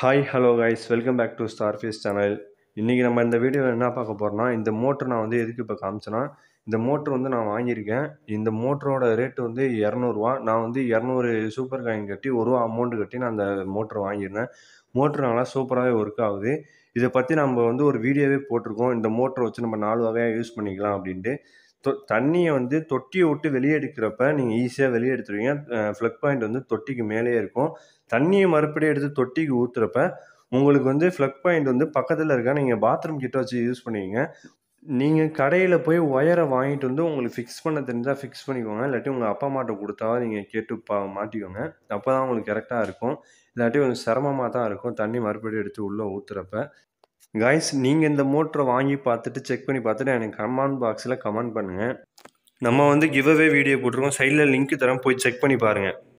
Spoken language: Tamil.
hi hello guys welcome back to star face channel இன்றைக்கி நம்ம இந்த வீடியோவில் என்ன பார்க்க போகிறோம்னா இந்த மோட்ரு நான் வந்து எதுக்கு இப்போ காமிச்சேன்னா இந்த மோட்ரு வந்து நான் வாங்கியிருக்கேன் இந்த மோட்டரோட ரேட்டு வந்து இரநூறுவா நான் வந்து இரநூறு சூப்பர் காயின் கட்டி ஒரு ரூபா அமௌண்ட்டு கட்டி நான் அந்த மோட்டர் வாங்கியிருந்தேன் மோட்ரு நல்லா சூப்பராகவே ஒர்க் ஆகுது இதை பற்றி நம்ம வந்து ஒரு வீடியோவே போட்டிருக்கோம் இந்த மோட்டரை வச்சு நம்ம நாலு வகையாக யூஸ் பண்ணிக்கலாம் அப்படின்ட்டு தண்ணியை வந்து தொட்டியை விட்டு வெளியே எடுக்கிறப்ப நீங்கள் ஈஸியாக வெளியே எடுத்துருவீங்க ஃப்ளக் பாயிண்ட் வந்து தொட்டிக்கு மேலேயே இருக்கும் தண்ணியை மறுபடியும் எடுத்து தொட்டிக்கு ஊற்றுறப்ப உங்களுக்கு வந்து ஃப்ளக் பாயிண்ட் வந்து பக்கத்தில் இருக்கா நீங்கள் பாத்ரூம் கிட்ட வச்சு யூஸ் பண்ணுவீங்க நீங்கள் கடையில் போய் ஒயரை வாங்கிட்டு வந்து உங்களுக்கு ஃபிக்ஸ் பண்ண தெரிஞ்சால் ஃபிக்ஸ் பண்ணிக்கோங்க இல்லாட்டி உங்கள் அப்பா அம்மாட்ட கொடுத்தாவது நீங்கள் கேட்டு பா மாட்டிக்கோங்க அப்போ தான் உங்களுக்கு கரெக்டாக இருக்கும் இல்லாட்டி கொஞ்சம் சிரமமாக தான் இருக்கும் தண்ணி மறுபடியும் எடுத்து உள்ளே ஊற்றுறப்ப காய்ஸ் நீங்கள் இந்த மோட்டரை வாங்கி பார்த்துட்டு செக் பண்ணி பார்த்துட்டு எனக்கு கமெண்ட் பாக்ஸில் கமெண்ட் பண்ணுங்கள் நம்ம வந்து கிவ் அவே வீடியோ போட்டிருக்கோம் சைடில் லிங்க் தரோம் போய் செக் பண்ணி பாருங்கள்